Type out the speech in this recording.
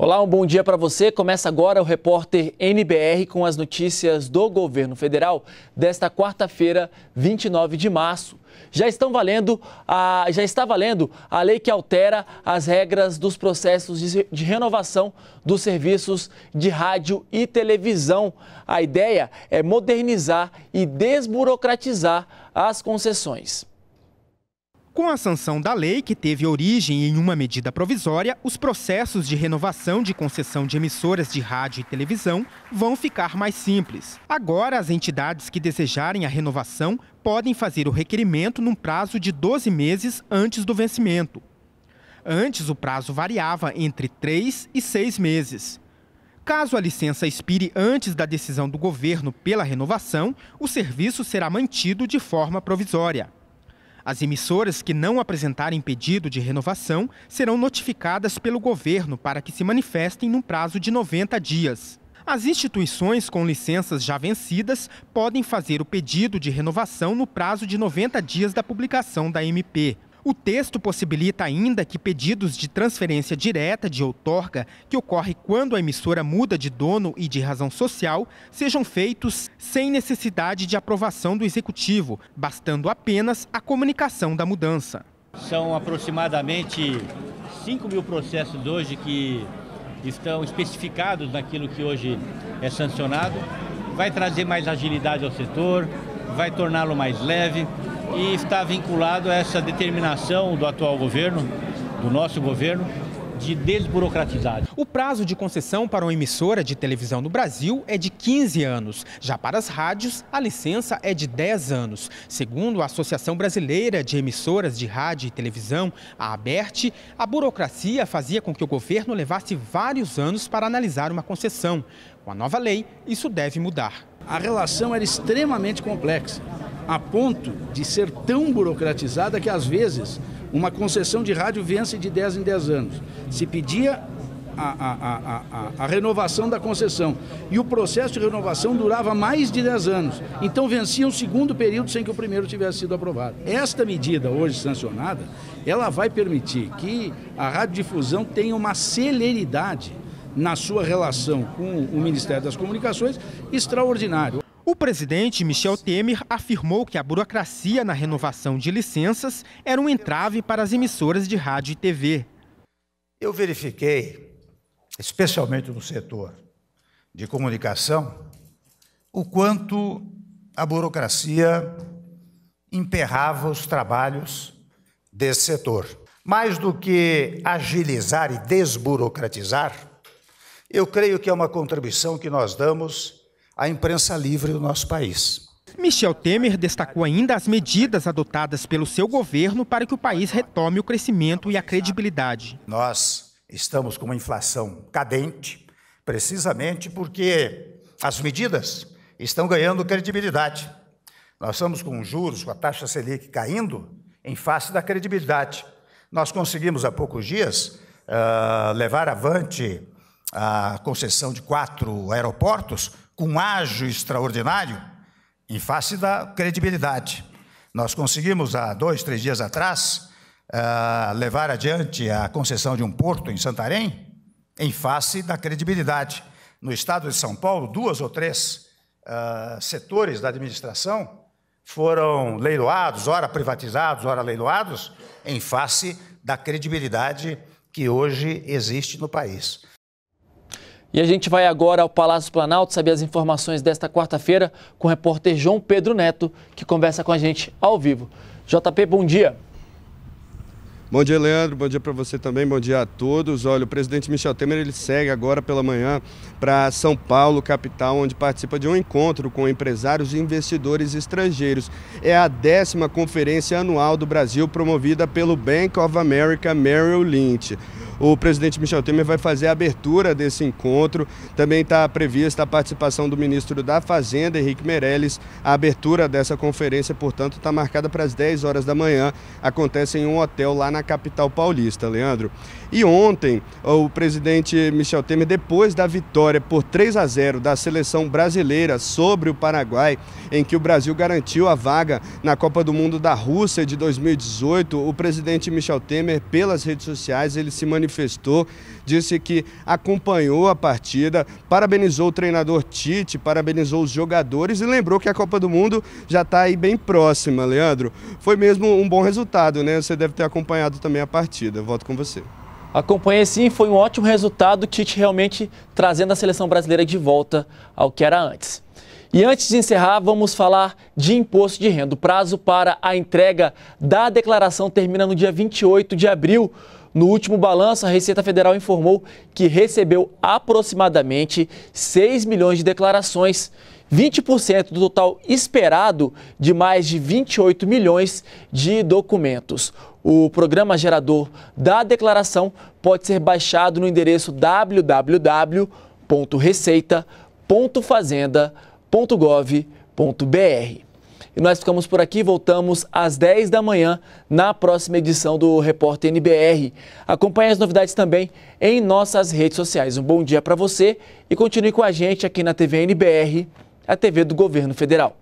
Olá, um bom dia para você. Começa agora o repórter NBR com as notícias do governo federal desta quarta-feira, 29 de março. Já estão valendo, a, já está valendo a lei que altera as regras dos processos de, de renovação dos serviços de rádio e televisão. A ideia é modernizar e desburocratizar as concessões. Com a sanção da lei, que teve origem em uma medida provisória, os processos de renovação de concessão de emissoras de rádio e televisão vão ficar mais simples. Agora, as entidades que desejarem a renovação podem fazer o requerimento num prazo de 12 meses antes do vencimento. Antes, o prazo variava entre 3 e 6 meses. Caso a licença expire antes da decisão do governo pela renovação, o serviço será mantido de forma provisória. As emissoras que não apresentarem pedido de renovação serão notificadas pelo governo para que se manifestem num prazo de 90 dias. As instituições com licenças já vencidas podem fazer o pedido de renovação no prazo de 90 dias da publicação da MP. O texto possibilita ainda que pedidos de transferência direta de outorga, que ocorre quando a emissora muda de dono e de razão social, sejam feitos sem necessidade de aprovação do executivo, bastando apenas a comunicação da mudança. São aproximadamente 5 mil processos hoje que estão especificados naquilo que hoje é sancionado. Vai trazer mais agilidade ao setor, vai torná-lo mais leve, e está vinculado a essa determinação do atual governo, do nosso governo, de desburocratizar. O prazo de concessão para uma emissora de televisão no Brasil é de 15 anos. Já para as rádios, a licença é de 10 anos. Segundo a Associação Brasileira de Emissoras de Rádio e Televisão, a ABERT, a burocracia fazia com que o governo levasse vários anos para analisar uma concessão. Com a nova lei, isso deve mudar. A relação era extremamente complexa a ponto de ser tão burocratizada que, às vezes, uma concessão de rádio vence de 10 em 10 anos. Se pedia a, a, a, a, renovação da concessão. E o processo de renovação durava mais de 10 anos. Então vencia um segundo período sem que o primeiro tivesse sido aprovado. Esta medida, hoje sancionada, ela vai permitir que a radiodifusão tenha uma celeridade na sua relação com o Ministério das Comunicações extraordinária. O presidente Michel Temer afirmou que a burocracia na renovação de licenças era um entrave para as emissoras de rádio e TV. Eu verifiquei, especialmente no setor de comunicação, o quanto a burocracia emperrava os trabalhos desse setor. Mais do que agilizar e desburocratizar, eu creio que é uma contribuição que nós damos à imprensa livre do nosso país. Michel Temer destacou ainda as medidas adotadas pelo seu governo para que o país retome o crescimento e a credibilidade. Nós estamos com uma inflação cadente, precisamente porque as medidas estão ganhando credibilidade. Nós estamos com juros, com a taxa Selic caindo em face da credibilidade. Nós conseguimos há poucos dias uh, levar avante a concessão de quatro aeroportos com ágio extraordinário, em face da credibilidade. Nós conseguimos, há dois, três dias atrás, uh, levar adiante a concessão de um porto em Santarém, em face da credibilidade. No estado de São Paulo, duas ou três uh, setores da administração foram leiloados, ora privatizados, ora leiloados, em face da credibilidade que hoje existe no país. E a gente vai agora ao Palácio Planalto saber as informações desta quarta-feira com o repórter João Pedro Neto, que conversa com a gente ao vivo. JP, bom dia. Bom dia, Leandro. Bom dia para você também. Bom dia a todos. Olha, o presidente Michel Temer ele segue agora pela manhã para São Paulo, capital, onde participa de um encontro com empresários e investidores estrangeiros. É a décima conferência anual do Brasil promovida pelo Bank of America Merrill Lynch o presidente Michel Temer vai fazer a abertura desse encontro. Também está prevista a participação do ministro da Fazenda, Henrique Meirelles. A abertura dessa conferência, portanto, está marcada para as 10 horas da manhã. Acontece em um hotel lá na capital paulista, Leandro. E ontem, o presidente Michel Temer, depois da vitória por 3 a 0 da seleção brasileira sobre o Paraguai, em que o Brasil garantiu a vaga na Copa do Mundo da Rússia de 2018, o presidente Michel Temer, pelas redes sociais, ele se manifestou manifestou, disse que acompanhou a partida, parabenizou o treinador Tite, parabenizou os jogadores e lembrou que a Copa do Mundo já está aí bem próxima, Leandro. Foi mesmo um bom resultado, né? Você deve ter acompanhado também a partida. Volto com você. Acompanhei sim, foi um ótimo resultado, Tite realmente trazendo a seleção brasileira de volta ao que era antes. E antes de encerrar, vamos falar de imposto de renda. O prazo para a entrega da declaração termina no dia 28 de abril. No último balanço, a Receita Federal informou que recebeu aproximadamente 6 milhões de declarações, 20% do total esperado de mais de 28 milhões de documentos. O programa gerador da declaração pode ser baixado no endereço www.receita.fazenda.gov.br. E nós ficamos por aqui, voltamos às 10 da manhã na próxima edição do Repórter NBR. Acompanhe as novidades também em nossas redes sociais. Um bom dia para você e continue com a gente aqui na TV NBR, a TV do Governo Federal.